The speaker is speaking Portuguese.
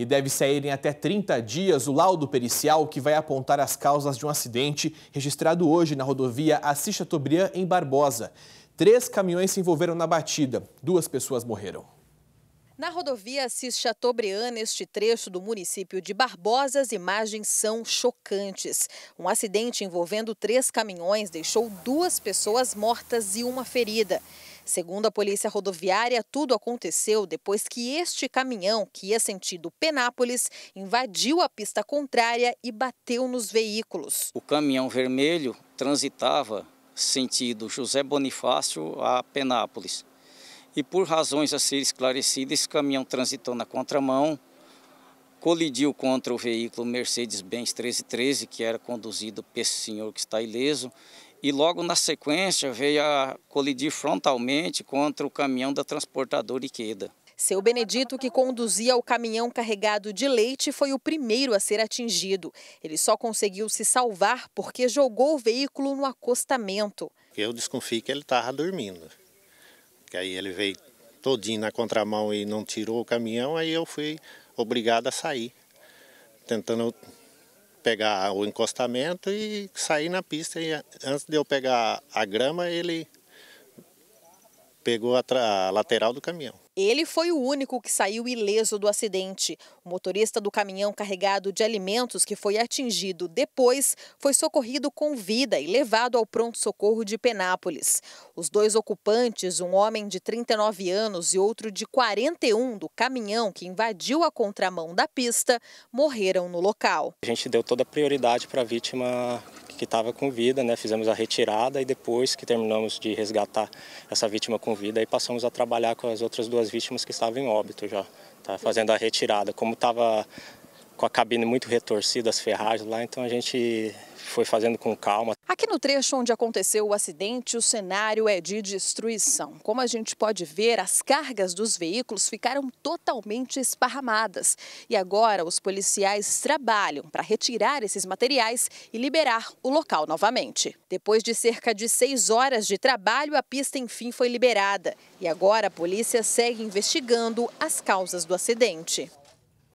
e deve sair em até 30 dias o laudo pericial que vai apontar as causas de um acidente registrado hoje na rodovia Assis Chateaubriand, em Barbosa. Três caminhões se envolveram na batida, duas pessoas morreram. Na rodovia Assis Chateaubriand, neste trecho do município de Barbosa, as imagens são chocantes. Um acidente envolvendo três caminhões deixou duas pessoas mortas e uma ferida. Segundo a Polícia Rodoviária, tudo aconteceu depois que este caminhão, que ia sentido Penápolis, invadiu a pista contrária e bateu nos veículos. O caminhão vermelho transitava sentido José Bonifácio a Penápolis e por razões a ser esclarecidas, esse caminhão transitou na contramão, colidiu contra o veículo Mercedes-Benz 1313, que era conduzido por esse senhor que está ileso, e logo na sequência veio a colidir frontalmente contra o caminhão da transportadora Iqueda. Seu Benedito, que conduzia o caminhão carregado de leite, foi o primeiro a ser atingido. Ele só conseguiu se salvar porque jogou o veículo no acostamento. Eu desconfio que ele estava dormindo que aí ele veio todinho na contramão e não tirou o caminhão, aí eu fui obrigado a sair, tentando pegar o encostamento e sair na pista. E antes de eu pegar a grama, ele pegou a, a, lateral do caminhão. Ele foi o único que saiu ileso do acidente. O motorista do caminhão carregado de alimentos que foi atingido depois foi socorrido com vida e levado ao pronto-socorro de Penápolis. Os dois ocupantes, um homem de 39 anos e outro de 41 do caminhão que invadiu a contramão da pista, morreram no local. A gente deu toda a prioridade para a vítima que estava com vida, né? Fizemos a retirada e depois que terminamos de resgatar essa vítima com vida, aí passamos a trabalhar com as outras duas vítimas que estavam em óbito já, tá? Fazendo a retirada. Como estava com a cabine muito retorcida, as ferragens lá, então a gente foi fazendo com calma. Aqui no trecho onde aconteceu o acidente, o cenário é de destruição. Como a gente pode ver, as cargas dos veículos ficaram totalmente esparramadas. E agora os policiais trabalham para retirar esses materiais e liberar o local novamente. Depois de cerca de seis horas de trabalho, a pista enfim foi liberada. E agora a polícia segue investigando as causas do acidente.